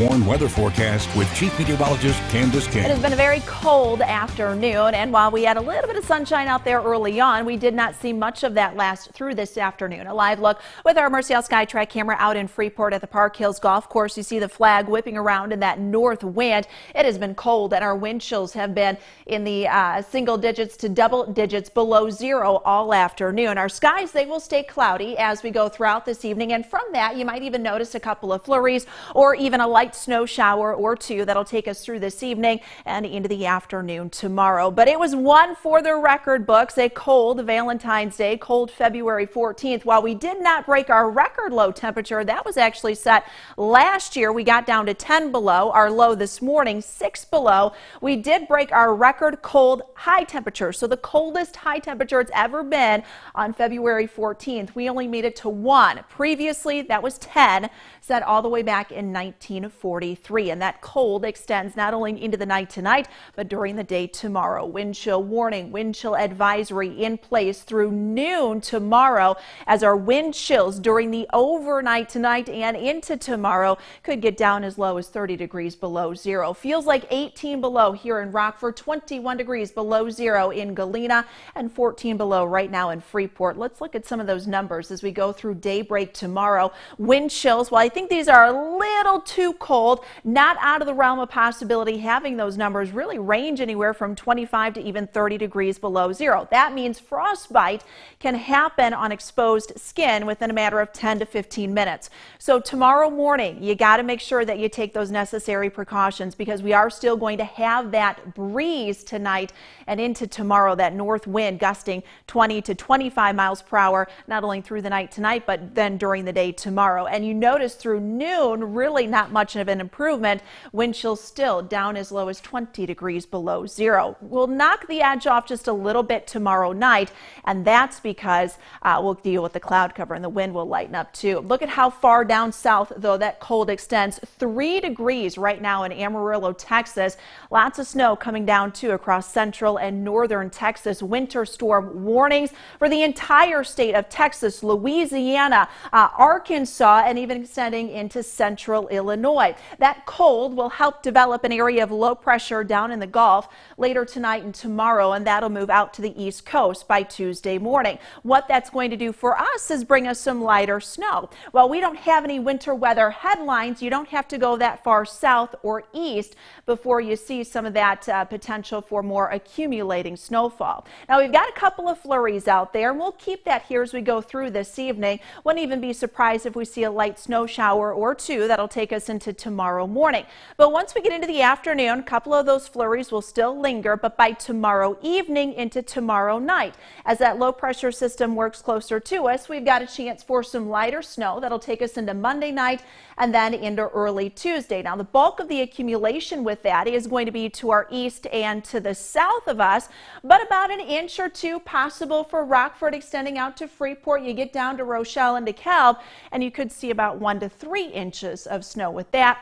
warm weather forecast with Chief Meteorologist Candace King. It has been a very cold afternoon, and while we had a little bit of sunshine out there early on, we did not see much of that last through this afternoon. A live look with our Mercedale SkyTrack camera out in Freeport at the Park Hills Golf Course. You see the flag whipping around in that north wind. It has been cold, and our wind chills have been in the uh, single digits to double digits below zero all afternoon. Our skies, they will stay cloudy as we go throughout this evening, and from that, you might even notice a couple of flurries or even a light light snow shower or two that'll take us through this evening and into the afternoon tomorrow. But it was one for the record books, a cold Valentine's Day, cold February 14th. While we did not break our record low temperature, that was actually set last year. We got down to 10 below, our low this morning, 6 below. We did break our record cold high temperature, so the coldest high temperature it's ever been on February 14th. We only made it to 1. Previously, that was 10, set all the way back in 1940. 43. And that cold extends not only into the night tonight, but during the day tomorrow. Wind chill warning, wind chill advisory in place through noon tomorrow as our wind chills during the overnight tonight and into tomorrow could get down as low as 30 degrees below zero. Feels like 18 below here in Rockford, 21 degrees below zero in Galena, and 14 below right now in Freeport. Let's look at some of those numbers as we go through daybreak tomorrow. Wind chills, well, I think these are a little too cold, not out of the realm of possibility having those numbers really range anywhere from 25 to even 30 degrees below zero. That means frostbite can happen on exposed skin within a matter of 10 to 15 minutes. So tomorrow morning, you got to make sure that you take those necessary precautions because we are still going to have that breeze tonight and into tomorrow, that north wind gusting 20 to 25 miles per hour, not only through the night tonight, but then during the day tomorrow. And you notice through noon, really not much much of an improvement. Wind chill still down as low as 20 degrees below zero. We'll knock the edge off just a little bit tomorrow night, and that's because uh, we'll deal with the cloud cover and the wind will lighten up too. Look at how far down south, though, that cold extends. Three degrees right now in Amarillo, Texas. Lots of snow coming down too across central and northern Texas. Winter storm warnings for the entire state of Texas, Louisiana, uh, Arkansas, and even extending into central Illinois. Illinois. That cold will help develop an area of low pressure down in the Gulf later tonight and tomorrow, and that'll move out to the East Coast by Tuesday morning. What that's going to do for us is bring us some lighter snow. Well, we don't have any winter weather headlines. You don't have to go that far south or east before you see some of that uh, potential for more accumulating snowfall. Now, we've got a couple of flurries out there, and we'll keep that here as we go through this evening. Wouldn't even be surprised if we see a light snow shower or two that'll take us into tomorrow morning. But once we get into the afternoon, a couple of those flurries will still linger, but by tomorrow evening into tomorrow night, as that low pressure system works closer to us, we've got a chance for some lighter snow that'll take us into Monday night and then into early Tuesday. Now, the bulk of the accumulation with that is going to be to our east and to the south of us, but about an inch or two possible for Rockford extending out to Freeport. You get down to Rochelle and DeKalb, and you could see about one to three inches of snow with that that.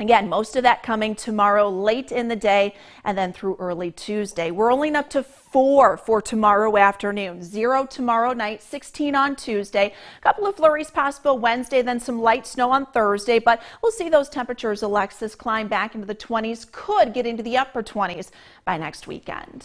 Again, most of that coming tomorrow late in the day and then through early Tuesday. We're only up to four for tomorrow afternoon, zero tomorrow night, 16 on Tuesday, a couple of flurries possible Wednesday, then some light snow on Thursday, but we'll see those temperatures, Alexis, climb back into the 20s, could get into the upper 20s by next weekend.